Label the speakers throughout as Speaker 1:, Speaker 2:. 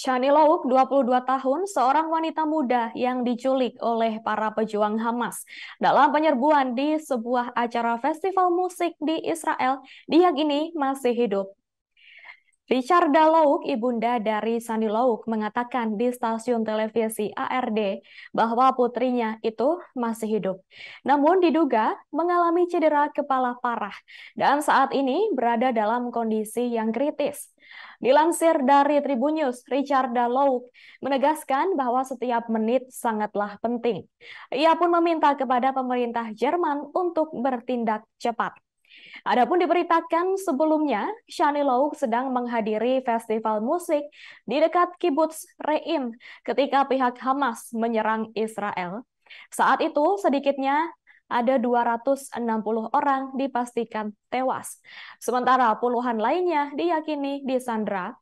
Speaker 1: Shani Lowuk, 22 tahun, seorang wanita muda yang diculik oleh para pejuang Hamas. Dalam penyerbuan di sebuah acara festival musik di Israel, dia kini masih hidup Richard Lauk, ibunda dari Sani Lauk, mengatakan di stasiun televisi ARD bahwa putrinya itu masih hidup. Namun diduga mengalami cedera kepala parah dan saat ini berada dalam kondisi yang kritis. Dilansir dari Tribun News, Richard Lauk menegaskan bahwa setiap menit sangatlah penting. Ia pun meminta kepada pemerintah Jerman untuk bertindak cepat. Adapun diberitakan sebelumnya, Shani Lauk sedang menghadiri festival musik di dekat kibbutz Re'im ketika pihak Hamas menyerang Israel. Saat itu sedikitnya ada 260 orang dipastikan tewas, sementara puluhan lainnya diyakini disandra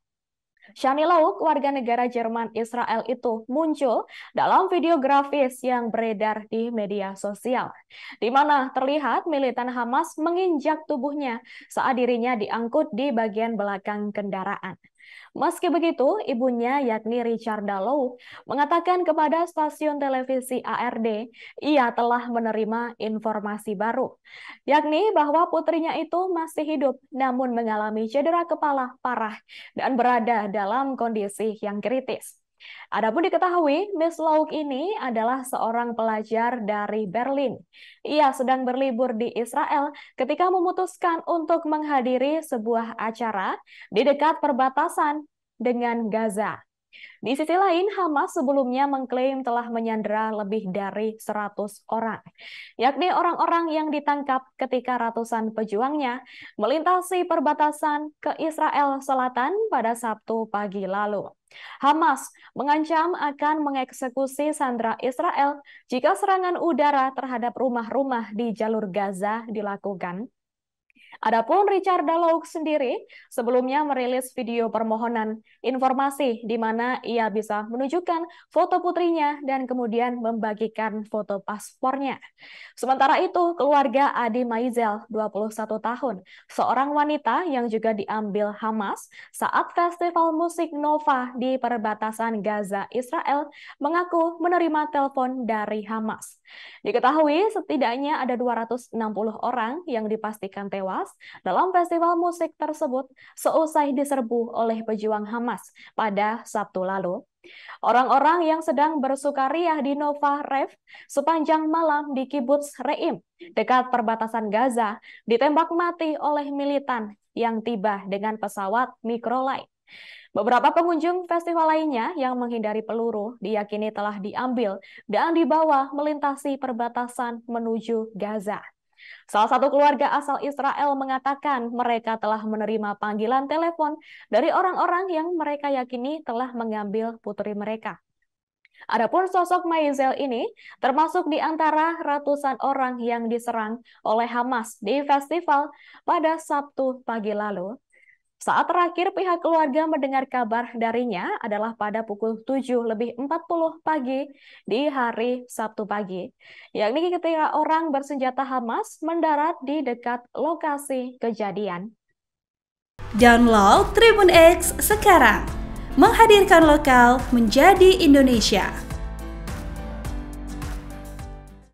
Speaker 1: Shani Lauk, warga negara Jerman Israel itu muncul dalam video grafis yang beredar di media sosial, di mana terlihat militan Hamas menginjak tubuhnya saat dirinya diangkut di bagian belakang kendaraan. Meski begitu, ibunya yakni Richard Dalou mengatakan kepada stasiun televisi ARD ia telah menerima informasi baru, yakni bahwa putrinya itu masih hidup namun mengalami cedera kepala parah dan berada dalam kondisi yang kritis. Adapun diketahui, Miss Lauk ini adalah seorang pelajar dari Berlin. Ia sedang berlibur di Israel ketika memutuskan untuk menghadiri sebuah acara di dekat perbatasan dengan Gaza. Di sisi lain, Hamas sebelumnya mengklaim telah menyandera lebih dari 100 orang, yakni orang-orang yang ditangkap ketika ratusan pejuangnya melintasi perbatasan ke Israel Selatan pada Sabtu pagi lalu. Hamas mengancam akan mengeksekusi sandera Israel jika serangan udara terhadap rumah-rumah di jalur Gaza dilakukan Adapun Richard Dalouk sendiri sebelumnya merilis video permohonan informasi di mana ia bisa menunjukkan foto putrinya dan kemudian membagikan foto paspornya. Sementara itu, keluarga Adi Maizel, 21 tahun, seorang wanita yang juga diambil Hamas saat festival musik Nova di perbatasan Gaza, Israel, mengaku menerima telepon dari Hamas. Diketahui setidaknya ada 260 orang yang dipastikan tewas dalam festival musik tersebut seusai diserbu oleh pejuang Hamas pada Sabtu lalu. Orang-orang yang sedang bersukaria di Nova Rev sepanjang malam di kibbutz Reim dekat perbatasan Gaza ditembak mati oleh militan yang tiba dengan pesawat microlight. Beberapa pengunjung festival lainnya yang menghindari peluru diyakini telah diambil dan dibawa melintasi perbatasan menuju Gaza. Salah satu keluarga asal Israel mengatakan mereka telah menerima panggilan telepon dari orang-orang yang mereka yakini telah mengambil putri mereka. Adapun sosok Maizel ini termasuk di antara ratusan orang yang diserang oleh Hamas di festival pada Sabtu pagi lalu saat terakhir pihak keluarga mendengar kabar darinya adalah pada pukul 7 lebih 40 pagi di hari Sabtu pagi, yakni ketika orang bersenjata Hamas mendarat di dekat lokasi kejadian. Download Tribun X sekarang, menghadirkan lokal menjadi Indonesia.